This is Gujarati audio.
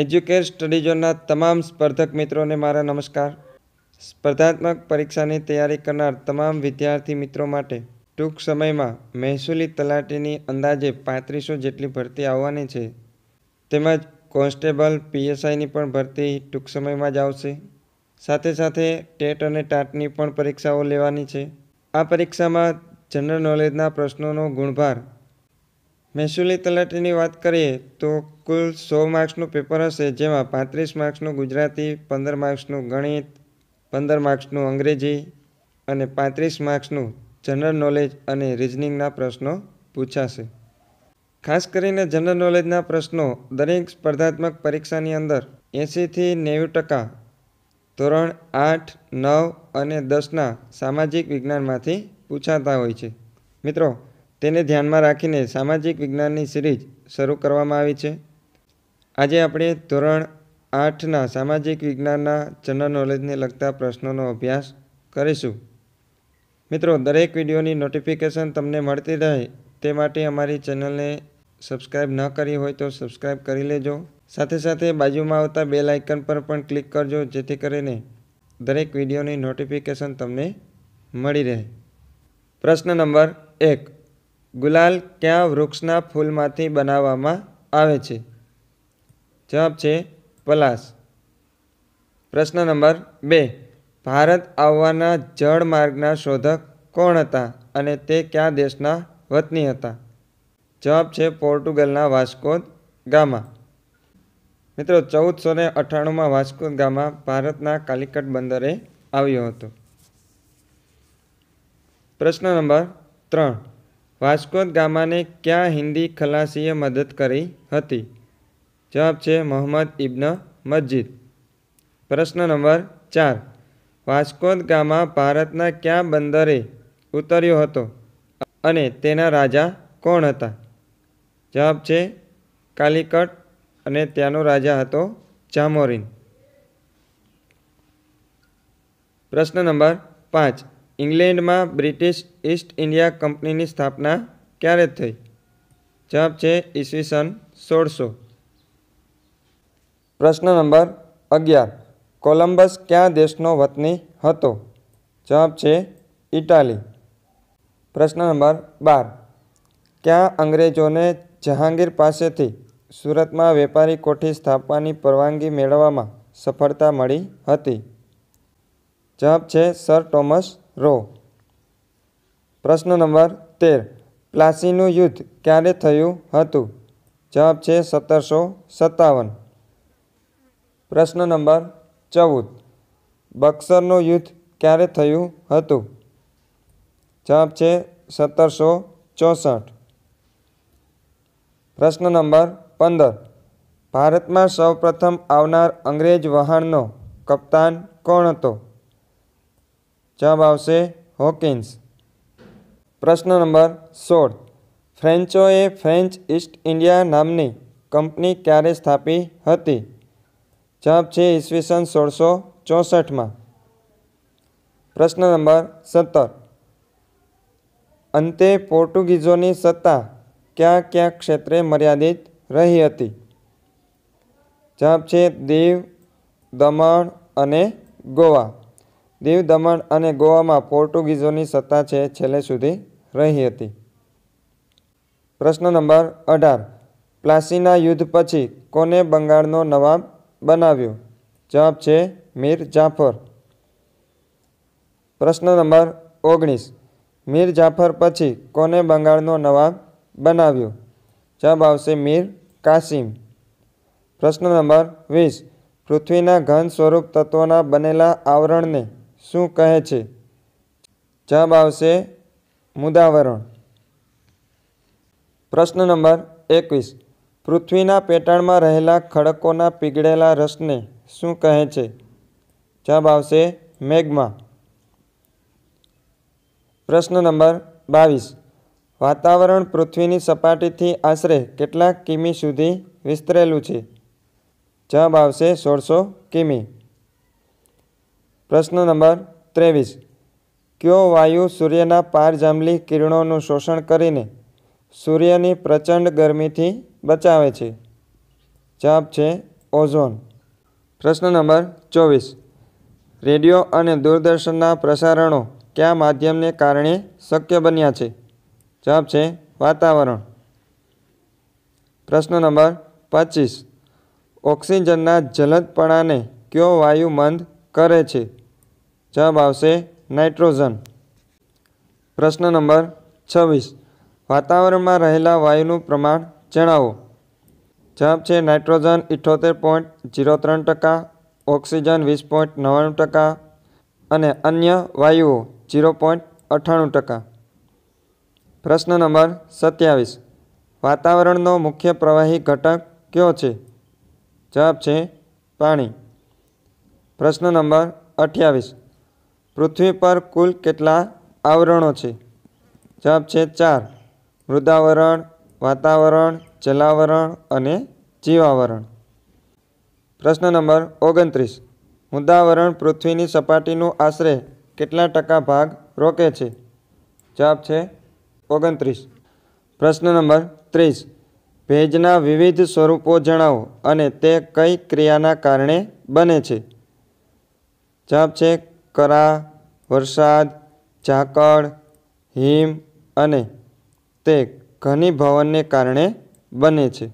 એજ્યુકેર સ્ટડીઝોના તમામ સ્પર્ધક મિત્રોને મારા નમસ્કાર સ્પર્ધાત્મક પરીક્ષાની તૈયારી કરનાર તમામ વિદ્યાર્થી મિત્રો માટે ટૂંક સમયમાં મહેસૂલી તલાટીની અંદાજે પાંત્રીસો જેટલી ભરતી આવવાની છે તેમજ કોન્સ્ટેબલ પીએસઆઈની પણ ભરતી ટૂંક સમયમાં જ આવશે સાથે સાથે ટેટ અને ટાટની પણ પરીક્ષાઓ લેવાની છે આ પરીક્ષામાં જનરલ નોલેજના પ્રશ્નોનો ગુણભાર મહેસૂલી તલાટીની વાત કરીએ તો કુલ સો માર્ક્સનું પેપર હશે જેમાં પાંત્રીસ માર્ક્સનું ગુજરાતી પંદર માર્ક્સનું ગણિત પંદર માર્ક્સનું અંગ્રેજી અને પાંત્રીસ માર્ક્સનું જનરલ નોલેજ અને રિઝનિંગના પ્રશ્નો પૂછાશે ખાસ કરીને જનરલ નોલેજના પ્રશ્નો દરેક સ્પર્ધાત્મક પરીક્ષાની અંદર એંશીથી નેવું ટકા ધોરણ આઠ નવ અને દસના સામાજિક વિજ્ઞાનમાંથી પૂછાતા હોય છે મિત્રો તેને ધ્યાનમાં રાખીને સામાજિક વિજ્ઞાનની સિરીઝ શરૂ કરવામાં આવી છે આજે આપણે ધોરણ આઠના સામાજિક વિજ્ઞાનના જનરલ નોલેજને લગતા પ્રશ્નોનો અભ્યાસ કરીશું મિત્રો દરેક વિડીયોની નોટિફિકેશન તમને મળતી રહે તે માટે અમારી ચેનલને સબસ્ક્રાઈબ ન કરી હોય તો સબસ્ક્રાઈબ કરી લેજો સાથે સાથે બાજુમાં આવતા બે લાઇકન પર પણ ક્લિક કરજો જેથી કરીને દરેક વિડીયોની નોટિફિકેશન તમને મળી રહે પ્રશ્ન નંબર એક ગુલાલ ક્યાં વૃક્ષના ફૂલમાંથી બનાવવામાં આવે છે જવાબ છે પલાસ પ્રશ્ન નંબર બે ભારત આવવાના જળ માર્ગના શોધક કોણ હતા અને તે કયા દેશના વતની હતા જવાબ છે પોર્ટુગલના વાસ્કો ગામા મિત્રો ચૌદસો ને અઠ્ઠાણુંમાં વાસ્કો ગામા ભારતના કાલિકટ બંદરે આવ્યો હતો પ્રશ્ન નંબર ત્રણ વાસ્કોદ ગામાને ક્યાં હિન્દી ખલાસીએ મદદ કરી હતી જવાબ છે મોહમ્મદ ઇબ્ન મસ્જિદ પ્રશ્ન નંબર ચાર વાસ્કોદ ગામા ભારતના ક્યાં બંદરે ઉતર્યો હતો અને તેના રાજા કોણ હતા જવાબ છે કાલિકટ અને ત્યાંનો રાજા હતો જામોરિન પ્રશ્ન નંબર પાંચ ઇંગ્લેન્ડમાં બ્રિટિશ ઈસ્ટ ઇન્ડિયા કંપનીની સ્થાપના ક્યારે થઈ જવાબ છે ઈસવીસન સોળસો પ્રશ્ન નંબર અગિયાર કોલંબસ ક્યાં દેશનો વતની હતો જવાબ છે ઇટાલી પ્રશ્ન નંબર બાર ક્યાં અંગ્રેજોને જહાંગીર પાસેથી સુરતમાં વેપારી કોઠી સ્થાપવાની પરવાનગી મેળવવામાં સફળતા મળી હતી જવાબ છે સર ટોમસ રો પ્રશ્ન નંબર તેર પ્લાસીનું યુદ્ધ ક્યારે થયું હતું જવાબ છે સત્તરસો સત્તાવન પ્રશ્ન નંબર ચૌદ બક્સરનું યુદ્ધ ક્યારે થયું હતું જવાબ છે સત્તરસો ચોસઠ પ્રશ્ન નંબર પંદર ભારતમાં સૌપ્રથમ આવનાર અંગ્રેજ વહાણનો કપ્તાન કોણ હતો જવાબ આવશે હોકિન્સ પ્રશ્ન નંબર સોળ ફ્રેન્ચોએ ફ્રેન્ચ ઈસ્ટ ઇન્ડિયા નામની કંપની ક્યારે સ્થાપી હતી જવાબ છે ઈસવીસન સોળસો ચોસઠમાં પ્રશ્ન નંબર સત્તર અંતે પોર્ટુગીઝોની સત્તા કયા કયા ક્ષેત્રે મર્યાદિત રહી હતી જવાબ છે દીવ દમણ અને ગોવા દીવ દમણ અને ગોવામાં પોર્ટુગીઝોની સત્તા છે છેલ્લે સુધી રહી હતી પ્રશ્ન નંબર અઢાર પ્લાસીના યુદ્ધ પછી કોને બંગાળનો નવાબ બનાવ્યો જવાબ છે મીર જાફર પ્રશ્ન નંબર ઓગણીસ મીર જાફર પછી કોને બંગાળનો નવાબ બનાવ્યો જવાબ આવશે મીર કાસિમ પ્રશ્ન નંબર વીસ પૃથ્વીના ઘન સ્વરૂપ તત્વોના બનેલા આવરણને શું કહે છે જવાબ આવશે મુદાવરણ પ્રશ્ન નંબર એકવીસ પૃથ્વીના પેટાણમાં રહેલા ખડકોના પીગળેલા રસને શું કહે છે જવાબ આવશે મેઘમાં પ્રશ્ન નંબર બાવીસ વાતાવરણ પૃથ્વીની સપાટીથી આશરે કેટલા કિમી સુધી વિસ્તરેલું છે જવાબ આવશે સોળસો કિમી પ્રશ્ન નંબર ત્રેવીસ કયો વાયુ સૂર્યના પારજાંબલી કિરણોનું શોષણ કરીને સૂર્યની પ્રચંડ ગરમીથી બચાવે છે જવાબ છે ઓઝોન પ્રશ્ન નંબર ચોવીસ રેડિયો અને દૂરદર્શનના પ્રસારણો કયા માધ્યમને કારણે શક્ય બન્યા છે જવાબ છે વાતાવરણ પ્રશ્ન નંબર પચીસ ઓક્સિજનના જલદપણાને કયો વાયુ મંદ કરે છે જવાબ આવશે નાઇટ્રોજન પ્રશ્ન નંબર છવ્વીસ વાતાવરણમાં રહેલા વાયુનું પ્રમાણ જણાવો જવાબ છે નાઇટ્રોજન ઇઠોતેર પોઈન્ટ ઝીરો ત્રણ ટકા ઓક્સિજન વીસ પોઈન્ટ નવ્વાણું ટકા અને અન્ય વાયુઓ જીરો પોઈન્ટ અઠ્ઠાણું ટકા પ્રશ્ન નંબર સત્યાવીસ વાતાવરણનો મુખ્ય પ્રવાહી ઘટક કયો છે જવાબ છે પાણી પ્રશ્ન નંબર અઠ્યાવીસ પૃથ્વી પર કુલ કેટલા આવરણો છે જવાબ છે ચાર મૃદાવરણ વાતાવરણ જલાવરણ અને જીવાવરણ પ્રશ્ન નંબર ઓગણત્રીસ મૃદાવરણ પૃથ્વીની સપાટીનું આશરે કેટલા ટકા ભાગ રોકે છે જવાબ છે ઓગણત્રીસ પ્રશ્ન નંબર ત્રીસ ભેજના વિવિધ સ્વરૂપો જણાવો અને તે કઈ ક્રિયાના કારણે બને છે જવાબ છે કરા વરસાદ ઝાકળ હિમ અને તે ઘનીભવનને કારણે બને છે